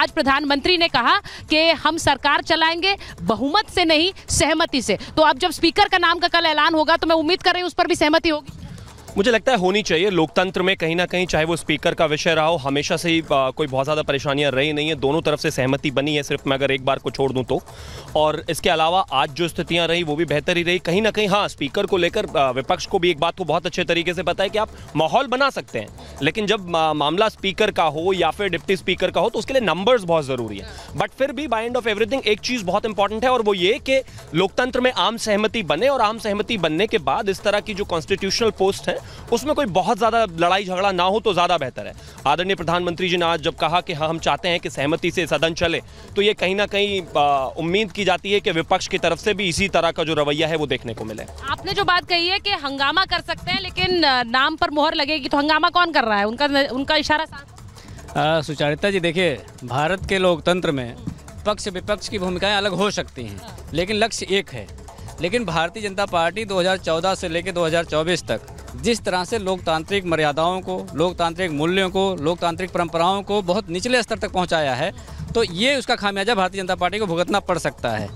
आज प्रधानमंत्री ने कहा कि हम सरकार चलाएंगे बहुमत से नहीं सहमति से तो अब जब स्पीकर का नाम का कल ऐलान होगा तो मैं उम्मीद कर रही हूँ उस पर भी सहमति होगी मुझे लगता है होनी चाहिए लोकतंत्र में कहीं ना कहीं चाहे वो स्पीकर का विषय रहा हो हमेशा से ही कोई बहुत ज़्यादा परेशानियां रही नहीं है दोनों तरफ से सहमति बनी है सिर्फ मैं अगर एक बार को छोड़ दूं तो और इसके अलावा आज जो स्थितियां रही वो भी बेहतर ही रही कहीं ना कहीं हाँ स्पीकर को लेकर विपक्ष को भी एक बात को बहुत अच्छे तरीके से पता है कि आप माहौल बना सकते हैं लेकिन जब मामला स्पीकर का हो या फिर डिप्टी स्पीकर का हो तो उसके लिए नंबर्स बहुत ज़रूरी है बट फिर भी बाई एंड ऑफ एवरीथिंग एक चीज़ बहुत इंपॉर्टेंट है और वो ये कि लोकतंत्र में आम सहमति बने और आम सहमति बनने के बाद इस तरह की जो कॉन्स्टिट्यूशनल पोस्ट है उसमें कोई बहुत ज़्यादा लड़ाई झगड़ा ना हो तो ज़्यादा बेहतर है आदरणीय प्रधानमंत्री जी ने आज जब कहा कि हाँ हम चाहते हैं कि सहमति से सदन चले तो ये कहीं ना कहीं उम्मीद की जाती है कि विपक्ष की तरफ से भी इसी तरह का जो रवैया है वो देखने को मिले आपने जो बात कही है कि हंगामा कर सकते हैं लेकिन नाम पर मोहर लगेगी तो हंगामा कौन कर रहा है उनका उनका इशारा सुचारिता जी देखिए भारत के लोकतंत्र में पक्ष विपक्ष की भूमिकाएं अलग हो सकती हैं लेकिन लक्ष्य एक है लेकिन भारतीय जनता पार्टी 2014 से लेकर 2024 तक जिस तरह से लोकतांत्रिक मर्यादाओं को लोकतांत्रिक मूल्यों को लोकतांत्रिक परंपराओं को बहुत निचले स्तर तक पहुंचाया है तो ये उसका खामियाजा भारतीय जनता पार्टी को भुगतना पड़ सकता है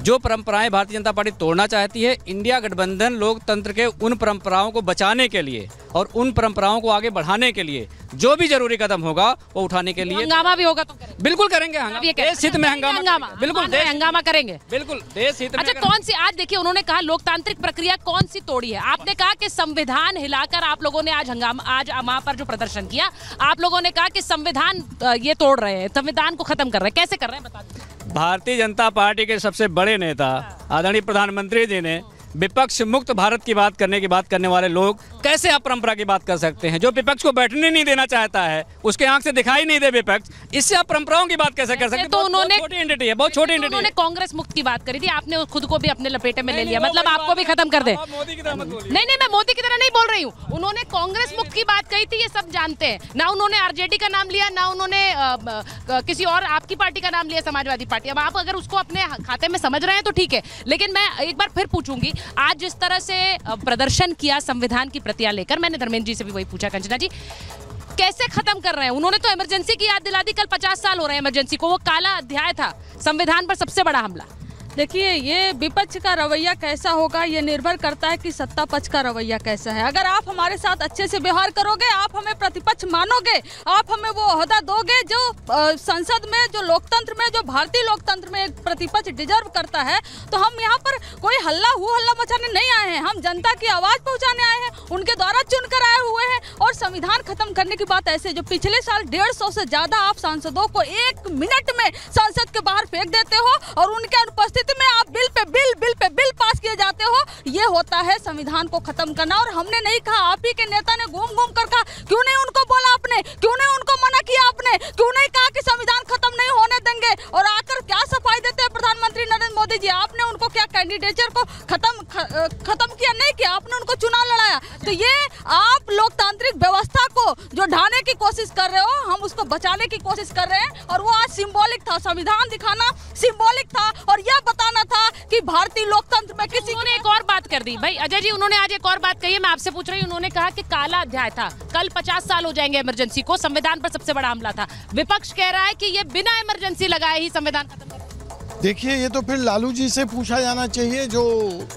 जो परंपराएं भारतीय जनता पार्टी तोड़ना चाहती है इंडिया गठबंधन लोकतंत्र के उन परंपराओं को बचाने के लिए और उन परंपराओं को आगे बढ़ाने के लिए जो भी जरूरी कदम होगा वो उठाने के लिए हंगामा भी होगा तो करेंगे। बिल्कुल करेंगे देश हित में हंगामा बिल्कुल हंगामा करेंगे बिल्कुल देश हित अच्छा कौन सी आज देखिए उन्होंने कहा लोकतांत्रिक प्रक्रिया कौन सी तोड़ी है आपने कहा कि संविधान हिलाकर आप लोगों ने आज हंगामा आज वहां पर जो प्रदर्शन किया आप लोगों ने कहा कि संविधान ये तोड़ रहे हैं संविधान को खत्म कर रहे हैं कैसे कर रहे हैं बता भारतीय जनता पार्टी के सबसे बड़े नेता हाँ। आदरणीय प्रधानमंत्री जी ने विपक्ष मुक्त भारत की बात करने की बात करने वाले लोग कैसे आप परंपरा की बात कर सकते हैं जो विपक्ष को बैठने नहीं देना चाहता है उसके आंख से दिखाई नहीं दे विपक्ष इससे आप परंपराओं की बात कैसे कर सकते हैं तो उन्होंने छोटी है बहुत छोटी उन्होंने कांग्रेस मुक्त की बात करी थी आपने खुद को भी अपने लपेटे में ले लिया मतलब आपको भी खत्म कर दे नहीं नहीं मैं मोदी की तरह नहीं बोल रही हूँ उन्होंने कांग्रेस मुक्त की बात कही थी ये सब जानते हैं ना उन्होंने आरजेडी का नाम लिया ना उन्होंने किसी और आपकी पार्टी का नाम लिया समाजवादी पार्टी अब आप अगर उसको अपने खाते में समझ रहे हैं तो ठीक है लेकिन मैं एक बार फिर पूछूंगी आज जिस तरह से प्रदर्शन किया संविधान की प्रतिया लेकर मैंने धर्मेंद्र जी से भी वही पूछा कंजना जी कैसे खत्म कर रहे हैं उन्होंने तो इमरजेंसी की याद दिला दी कल पचास साल हो रहे हैं इमरजेंसी को वो काला अध्याय था संविधान पर सबसे बड़ा हमला देखिए ये विपक्ष का रवैया कैसा होगा ये निर्भर करता है कि सत्ता पक्ष का रवैया कैसा है अगर आप हमारे साथ अच्छे से व्यवहार करोगे आप हमें प्रतिपक्ष मानोगे आप हमें वो अहदा दोगे जो संसद में जो लोकतंत्र में जो भारतीय लोकतंत्र में एक प्रतिपक्ष डिजर्व करता है तो हम यहाँ पर कोई हल्ला हु हल्ला मचाने नहीं आए हैं हम जनता की आवाज़ पहुँचाने आए हैं उनके द्वारा चुनकर आए हुए हैं और संविधान खत्म करने की बात ऐसे जो पिछले साल डेढ़ सौ से ज़्यादा आप सांसदों को एक मिनट में संसद के बाहर फेंक देते हो और उनके अनुपस्थित स्थिति में आप बिल पे बिल बिल पे बिल पास किए जाते हो ये होता है संविधान को खत्म करना और हमने नहीं कहा आप ही के नेता ने घूम घूम कर कहा क्यों नहीं उनको बोला आपने क्यों नहीं उनको मना किया आपने क्यों नहीं कहा कि संविधान खत्म नहीं होने देंगे और आकर क्या सफाई देते हैं प्रधानमंत्री नरेंद्र मोदी जी आपने उनको क्या कैंडिडेटर को खत्म खत्म किया नहीं किया आपने उनको चुनाव लड़ाया तो ये आप लोकतांत्रिक जो ढाने की कोशिश कर रहे हो हम उसको बचाने की कोशिश कर रहे हैं और वो आज सिंबॉलिक था संविधान दिखाना सिंबॉलिक था और यह बताना था कि भारतीय लोकतंत्र में किसी ने एक और बात कर दी भाई अजय जी उन्होंने आज एक और बात कही है मैं आपसे पूछ रही हूँ उन्होंने कहा कि काला अध्याय था कल पचास साल हो जाएंगे इमरजेंसी को संविधान पर सबसे बड़ा हमला था विपक्ष कह रहा है की ये बिना इमरजेंसी लगाए ही संविधान देखिए ये तो फिर लालू जी से पूछा जाना चाहिए जो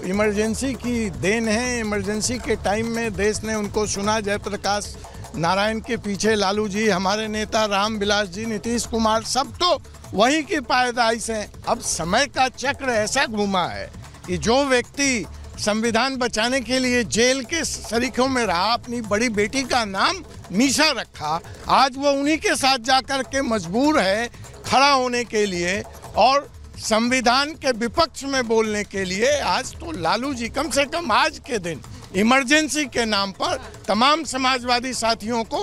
इमरजेंसी की देन है इमरजेंसी के टाइम में देश ने उनको सुना जयप्रकाश नारायण के पीछे लालू जी हमारे नेता राम बिलास जी नीतीश कुमार सब तो वही की पायदाइश हैं अब समय का चक्र ऐसा घूमा है कि जो व्यक्ति संविधान बचाने के लिए जेल के सरीखों में रहा अपनी बड़ी बेटी का नाम मीशा रखा आज वो उन्हीं के साथ जाकर के मजबूर है खड़ा होने के लिए और संविधान के विपक्ष में बोलने के लिए आज तो लालू जी कम से कम आज के दिन इमरजेंसी के नाम पर तमाम समाजवादी साथियों को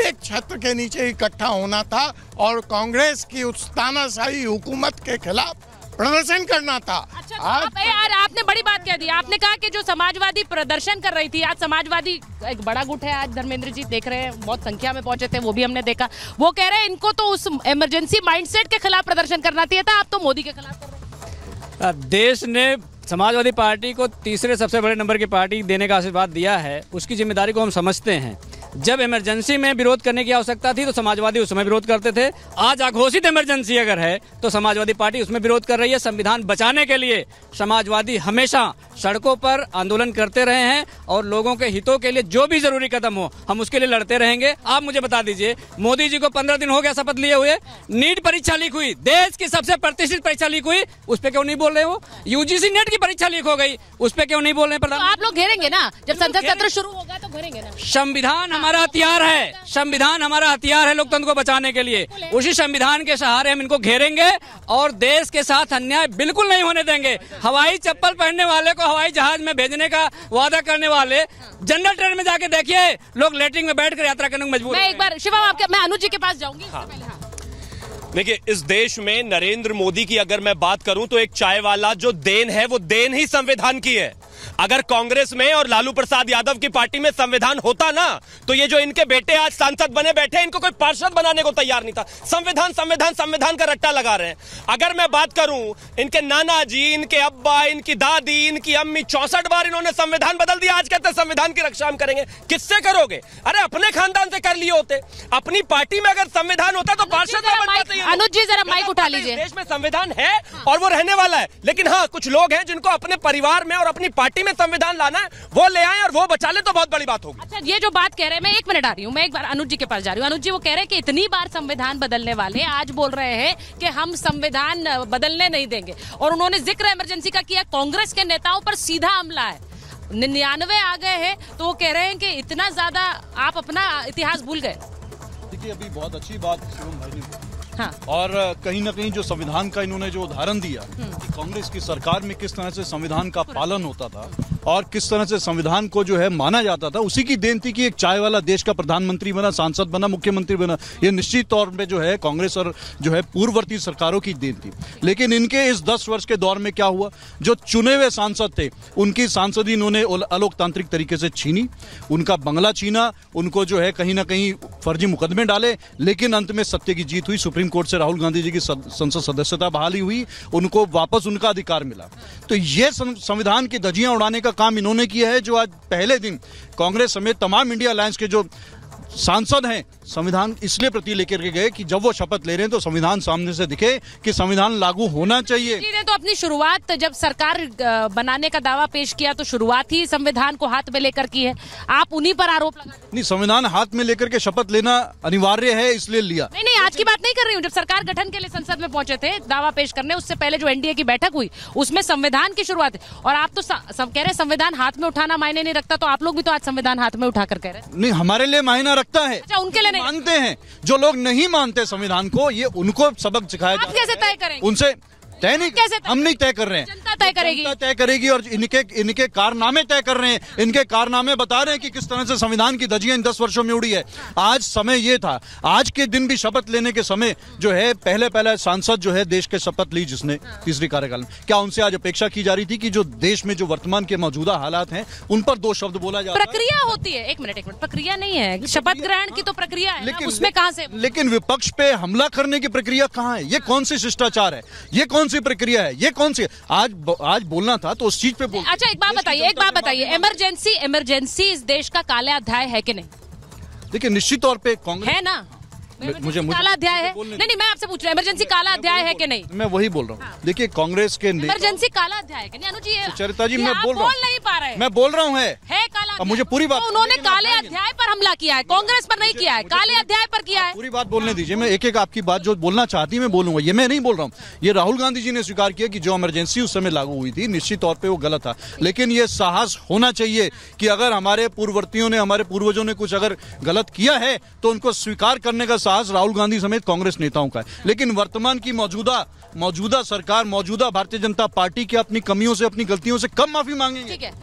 एक छत्र के नीचे इकट्ठा होना था और कांग्रेस की उस तानाशाही हुकूमत के खिलाफ प्रदर्शन करना था अच्छा, तो आज आप, यार आपने बड़ी बात कह दी आपने कहा कि जो समाजवादी प्रदर्शन कर रही थी आज समाजवादी एक बड़ा गुट है आज धर्मेंद्र जी देख रहे हैं बहुत संख्या में पहुंचे थे वो भी हमने देखा वो कह रहे हैं इनको तो उस इमरजेंसी माइंडसेट के खिलाफ प्रदर्शन करना चाहिए था आप तो मोदी के खिलाफ कर रहे हैं देश ने समाजवादी पार्टी को तीसरे सबसे बड़े नंबर की पार्टी देने का आशीर्वाद दिया है उसकी जिम्मेदारी को हम समझते हैं जब इमरजेंसी में विरोध करने की आवश्यकता थी तो समाजवादी उस समय विरोध करते थे आज अघोषित इमरजेंसी अगर है तो समाजवादी पार्टी उसमें विरोध कर रही है संविधान बचाने के लिए समाजवादी हमेशा सड़कों पर आंदोलन करते रहे हैं और लोगों के हितों के लिए जो भी जरूरी कदम हो हम उसके लिए लड़ते रहेंगे आप मुझे बता दीजिए मोदी जी को पंद्रह दिन हो गया शपथ लिए हुए नीट परीक्षा लीक हुई देश की सबसे प्रतिष्ठित परीक्षा लीक हुई उस पर क्यों नहीं बोल रहे हो यूजीसी नेट की परीक्षा लीक हो गई उस पर क्यों नहीं बोल रहे तो आप लोग घेरेंगे ना जब संसद सत्र शुरू होगा संविधान हमारा हाँ, हथियार है संविधान हमारा हथियार है लोकतंत्र को बचाने के लिए उसी संविधान के सहारे हम इनको घेरेंगे और देश के साथ अन्याय बिल्कुल नहीं होने देंगे हवाई चप्पल पहनने वाले को हवाई जहाज में भेजने का वादा करने वाले जनरल ट्रेन में जाके देखिए लोग लेटरिंग में बैठ यात्रा करने को मजबूर एक बार शिवम आपके मैं अनुजी के पास जाऊंगी हाँ। हाँ। देखिए इस देश में नरेंद्र मोदी की अगर मैं बात करूं तो एक चाय वाला जो देन है वो देन ही संविधान की है अगर कांग्रेस में और लालू प्रसाद यादव की पार्टी में संविधान होता ना तो ये जो इनके बेटे आज सांसद बने बैठे इनको कोई पार्षद बनाने को तैयार नहीं था संविधान संविधान संविधान का रट्टा लगा रहे हैं अगर मैं बात करूं इनके नाना जी इनके अब्बा इनकी दादी इनकी अम्मी चौसठ बार इन्होंने संविधान बदल दिया आज कहते संविधान की रक्षा हम करेंगे किससे करोगे अरे अपने खानदान से कर लिए होते अपनी पार्टी में अगर संविधान होता तो पार्षद अनुज जी जरा माइक तो उठा लीजिए देश में संविधान है और वो रहने वाला है लेकिन हाँ कुछ लोग हैं जिनको अपने परिवार में और अपनी पार्टी में संविधान लाना है वो ले आए और वो बचा ले तो बहुत बड़ी बात होगी अच्छा ये जो बात कह रहे हैं मैं एक मिनट आ रही हूँ मैं एक बार अनुज जी के पास जा रही हूँ अनुज जी वो कह रहे हैं कि इतनी बार संविधान बदलने वाले आज बोल रहे हैं कि हम संविधान बदलने नहीं देंगे और उन्होंने जिक्र इमरजेंसी का किया कांग्रेस के नेताओं पर सीधा हमला है निन्यानवे आ गए हैं तो वो कह रहे हैं कि इतना ज्यादा आप अपना इतिहास भूल गए देखिए अभी बहुत अच्छी बात शिवम भाई ने हाँ। और कहीं ना कहीं जो संविधान का इन्होंने जो उदाहरण दिया हम्म। कि कांग्रेस की सरकार में किस तरह से संविधान का पालन होता था और किस तरह से संविधान को जो है माना जाता था उसी की देन थी कि एक चाय वाला देश का प्रधानमंत्री बना सांसद बना मुख्यमंत्री बना ये निश्चित तौर पर जो है कांग्रेस और जो है पूर्ववर्ती सरकारों की देन थी लेकिन इनके इस दस वर्ष के दौर में क्या हुआ जो चुने हुए सांसद थे उनकी सांसद इन्होंने अलोकतांत्रिक तरीके से छीनी उनका बंगला छीना उनको जो है कहीं ना कहीं फर्जी मुकदमे डाले लेकिन अंत में सत्य की जीत हुई सुप्रीम कोर्ट से राहुल गांधी जी की संसद सदस्यता बहाली हुई उनको वापस उनका अधिकार मिला तो यह संविधान की धजियां उड़ाने का काम इन्होंने किया है जो आज पहले दिन कांग्रेस समेत तमाम इंडिया अलायंस के जो सांसद हैं संविधान इसलिए प्रति लेकर के गए कि जब वो शपथ ले रहे हैं तो संविधान सामने से दिखे कि संविधान लागू होना चाहिए ने तो अपनी शुरुआत जब सरकार बनाने का दावा पेश किया तो शुरुआत ही संविधान को हाथ में लेकर की है आप उन्हीं पर आरोप नहीं संविधान हाथ में लेकर के शपथ लेना अनिवार्य है इसलिए लिया नहीं नहीं आज की बात नहीं कर रही हूँ जब सरकार गठन के लिए संसद में पहुंचे थे दावा पेश करने उससे पहले जो एनडीए की बैठक हुई उसमें संविधान की शुरुआत और आप तो सब कह रहे हैं संविधान हाथ में उठाना मायने नहीं रखता तो आप लोग भी तो आज संविधान हाथ में उठा कर कह रहे हैं नहीं हमारे लिए मायना रखता है अच्छा, उनके लिए नहीं मानते हैं जो लोग नहीं मानते संविधान को ये उनको सबक सिखाया जाए कैसे तय उनसे तय नहीं कैसे हम नहीं तय कर रहे हैं जनता तय करेगी तय करेगी और इनके इनके कारनामे तय कर रहे हैं इनके कारनामे बता रहे हैं कि किस तरह से संविधान की धजिया इन दस वर्षों में उड़ी है आज समय ये था आज के दिन भी शपथ लेने के समय जो है पहले पहले सांसद जो है देश के शपथ ली जिसने तीसरी कार्यकाल में क्या उनसे आज अपेक्षा की जा रही थी कि जो देश में जो वर्तमान के मौजूदा हालात है उन पर दो शब्द बोला जाए प्रक्रिया होती है एक मिनट एक मिनट प्रक्रिया नहीं है शपथ ग्रहण की तो प्रक्रिया है लेकिन उसमें कहा से लेकिन विपक्ष पे हमला करने की प्रक्रिया कहाँ है ये कौन सी शिष्टाचार है ये कौन सी प्रक्रिया है ये कौन सी आज आज बोलना था तो उस चीज पे बोल अच्छा एक बात बताइए एक बात बताइए इमरजेंसी इमरजेंसी इस देश का काला अध्याय है कि नहीं देखिए निश्चित तौर पे कांग्रेस है ना मुझे काला अध्याय है नहीं नहीं मैं आपसे पूछ रहा हूँ हाँ। इमरजेंसी काला अध्याय है कि नहीं तो मैं वही बोल रहा हूँ देखिए कांग्रेस के इमरजेंसी काला अध्याय है अनुज जी चरिता जी मैं बोल नहीं पा रहे मैं बोल रहा हूँ है काला मुझे पूरी बात तो उन्होंने काले अध्याय पर हमला किया है कांग्रेस पर नहीं किया है काले अध्याय पर किया है पूरी बात बोलने हाँ। दीजिए मैं एक एक आपकी बात जो बोलना चाहती मैं बोलूंगा ये मैं नहीं बोल रहा हूँ ये राहुल गांधी जी ने स्वीकार किया कि जो इमरजेंसी उस समय लागू हुई थी निश्चित तौर पर वो गलत था लेकिन ये साहस होना चाहिए कि अगर हमारे पूर्ववर्तियों ने हमारे पूर्वजों ने कुछ अगर गलत किया है तो उनको स्वीकार करने का साहस राज राहुल गांधी समेत कांग्रेस नेताओं का है लेकिन वर्तमान की मौजूदा मौजूदा सरकार मौजूदा भारतीय जनता पार्टी की अपनी कमियों से अपनी गलतियों से कम माफी मांगेंगे